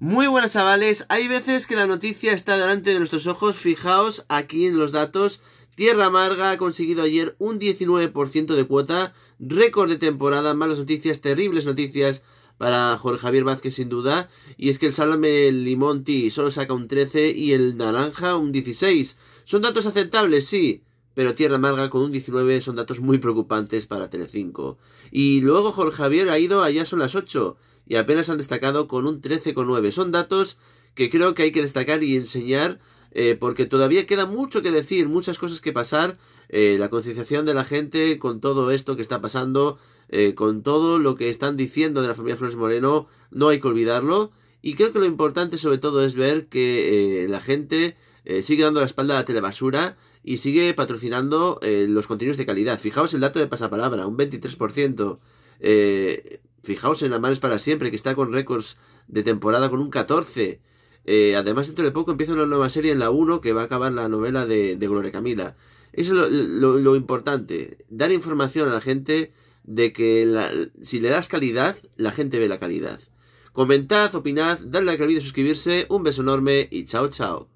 Muy buenas chavales, hay veces que la noticia está delante de nuestros ojos, fijaos aquí en los datos, Tierra Amarga ha conseguido ayer un 19% de cuota, récord de temporada, malas noticias, terribles noticias para Jorge Javier Vázquez sin duda, y es que el Salame Limonti solo saca un 13 y el Naranja un 16. Son datos aceptables, sí, pero Tierra Amarga con un 19 son datos muy preocupantes para Telecinco. Y luego Jorge Javier ha ido allá son las 8 y apenas han destacado con un 13,9. Son datos que creo que hay que destacar y enseñar eh, porque todavía queda mucho que decir, muchas cosas que pasar, eh, la concienciación de la gente con todo esto que está pasando, eh, con todo lo que están diciendo de la familia Flores Moreno, no hay que olvidarlo. Y creo que lo importante sobre todo es ver que la gente eh, sigue dando la espalda a la telebasura y sigue patrocinando eh, los contenidos de calidad. Fijaos el dato de pasapalabra, un 23%. Eh, fijaos en Amares para siempre, que está con récords de temporada con un 14%. Eh, además, dentro de poco empieza una nueva serie en la 1 que va a acabar la novela de, Gloria Camila. Eso es lo, importante, dar información a la gente de que si le das calidad, la gente ve la calidad. Comentad, opinad, dadle like al vídeo, suscribirse, un beso enorme y chao chao.